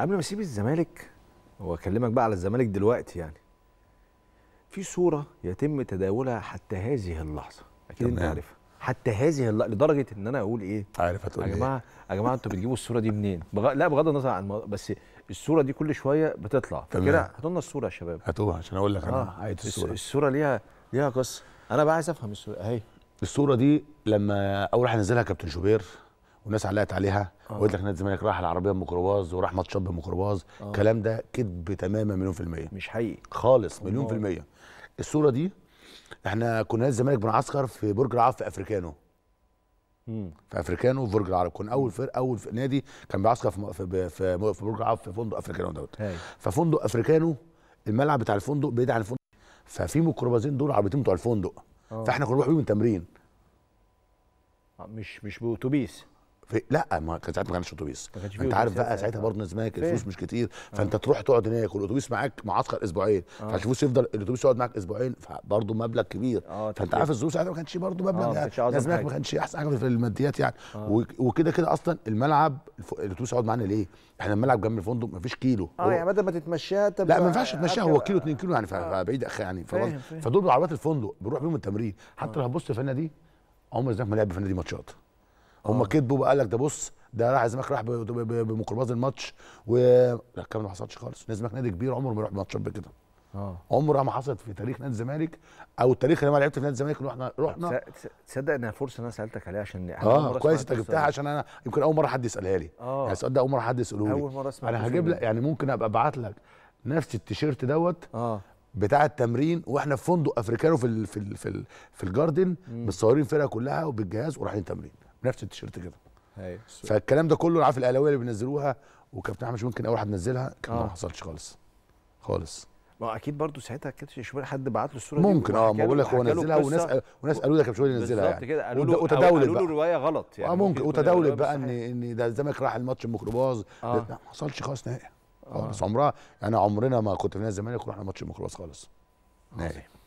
قبل ما اسيب الزمالك واكلمك بقى على الزمالك دلوقتي يعني في صوره يتم تداولها حتى هذه اللحظه اكيد انت عارفها حتى هذه اللحظه لدرجه ان انا اقول ايه عارف هتقول يا إيه؟ جماعه يا جماعه انتوا بتجيبوا الصوره دي منين بغ... لا بغض النظر عن بس الصوره دي كل شويه بتطلع كده هاتوا لنا الصوره يا شباب هاتوها عشان اقول لك انا آه. الصوره الصوره ليها ليها قصه انا بقى عايز افهم الصوره اهي الصوره دي لما اول حاجه نزلها كابتن شوبير والناس علقت عليها آه. وقلت لك نادي الزمالك راح العربيه بميكروباص وراح ماتشات بميكروباص آه. الكلام آه. ده كذب تماما مليون في الميه مش حقيقي خالص مليون في الميه الصوره دي احنا كنا نادي الزمالك بنعسكر في برج العرب في افريكانو مم. في افريكانو في برج العرب كنا اول فرق اول فرق نادي كان بيعسكر في في في, في برج العرب في فندق افريكانو دوت ففندق افريكانو الملعب بتاع الفندق بعيد عن الفندق ففي ميكروباصين دول عربيتين بتوع الفندق آه. فاحنا كنا بنروح بيهم التمرين آه، مش مش باوتوبيس في لا ما كان ساعتها ما كانش اتوبيس انت عارف بقى يعني ساعتها برضه زمايك الفلوس مش كتير آه. فانت تروح تقعد هناك والاتوبيس معاك معسكر اسبوعين آه. فالفلوس يفضل الاتوبيس يقعد معاك اسبوعين فبرضه مبلغ كبير آه فانت عارف الظروف ساعتها ما كانش برضه مبلغ آه. يعني زمايك ما كانش احسن حاجه في الماديات يعني آه. وكده كده اصلا الملعب الاتوبيس يقعد معانا ليه؟ احنا الملعب جنب الفندق ما فيش كيلو اه يعني بدل ما تتمشاها لا ما ينفعش تتمشاها هو كيلو 2 آه. كيلو يعني آه. فبعيد يعني فدول عربيات الفندق بنروح بيهم التمرين حتى لو هتبص الفنه دي عمر زيك ما لعب في النادي ماتشات هم آه. كدبوا بقى قال لك ده بص ده راح الزمالك راح بميكروباص الماتش و لا ده ما حصلش خالص الزمالك نادي كبير عمره ما يروح ماتشات بكده اه عمرها ما حصلت في تاريخ نادي الزمالك او التاريخ اللي انا لعبت في نادي الزمالك رحنا رحنا تصدق انها فرصه انا سالتك عليها عشان اه كويس انت جبتها عشان انا يمكن اول مره حد يسالها لي اه يعني السؤال ده اول مره حد يساله لي اول مره اسمع انا هجيب لك يعني ممكن ابقى ابعت لك نفس التيشيرت دوت اه بتاع التمرين واحنا في فندق افريكانو في الـ في الـ في, الـ في الجاردن متصورين فرقه كلها وبالجهاز ورايحين تمرين بنفس التيشيرت كده ايوه فالكلام ده كله عارف الاهلاويه اللي بينزلوها وكابتن احمد ممكن اول واحد نزلها كان آه. ما حصلش خالص خالص ما اكيد برضه ساعتها كابتن شوبير حد بعت له الصوره ممكن اه ما بقول لك هو نزلها وناس وناس قالوا لك يا كابتن نزلها يعني بالظبط كده قالوا له وتداولت قالوا له روايه غلط يعني اه ممكن وتداولت بقى ان ان ده الزمالك راح الماتش الميكروباص آه. لا ما حصلش خالص نهائي خالص آه. عمرها انا يعني عمرنا ما كنت في نادي الزمالك ورحنا ماتش الميكروباص خالص نهائي